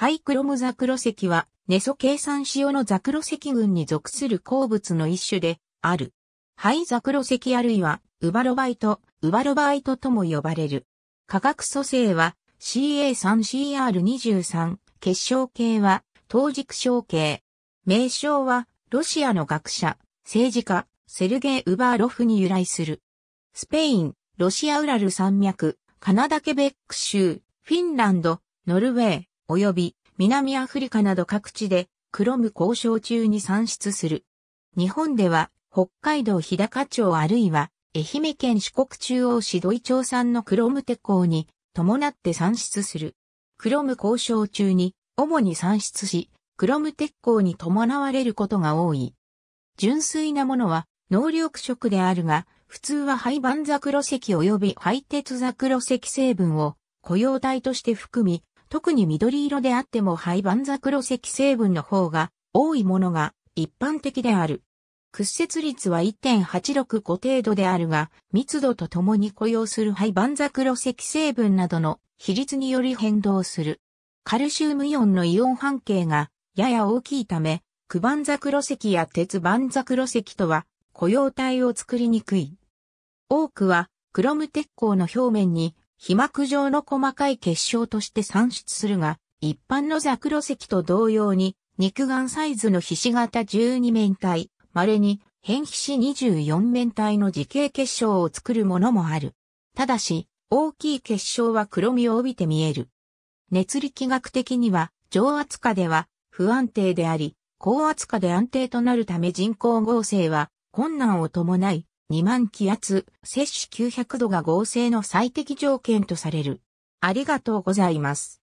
ハイクロムザクロ石は、ネソ計算塩のザクロ石群に属する鉱物の一種である。ハイザクロ石あるいは、ウバロバイト、ウバロバイトとも呼ばれる。化学組成は CA3CR23、結晶系は当軸晶系。名称は、ロシアの学者、政治家、セルゲイ・ウバーロフに由来する。スペイン、ロシアウラル山脈、カナダケベック州、フィンランド、ノルウェー、及び南アフリカなど各地で、クロム交渉中に産出する。日本では、北海道日高町あるいは、愛媛県四国中央市土井町産のクロム鉄鋼に伴って産出する。クロム交渉中に主に産出し、クロム鉄鋼に伴われることが多い。純粋なものは能力色であるが、普通は廃盤ザクロ石及び廃鉄ザクロ石成分を雇用体として含み、特に緑色であっても廃盤ザクロ石成分の方が多いものが一般的である。屈折率は1.865程度であるが、密度とともに雇用する廃盤ザクロ石成分などの比率により変動する。カルシウムイオンのイオン半径がやや大きいため、クバンザクロ石や鉄バンザクロ石とは雇用体を作りにくい。多くはクロム鉄鋼の表面に被膜状の細かい結晶として産出するが、一般のザクロ石と同様に、肉眼サイズの皮脂型12面体、稀に変皮脂24面体の時系結晶を作るものもある。ただし、大きい結晶は黒みを帯びて見える。熱力学的には、上圧下では不安定であり、高圧下で安定となるため人工合成は困難を伴い、2万気圧、摂氏900度が合成の最適条件とされる。ありがとうございます。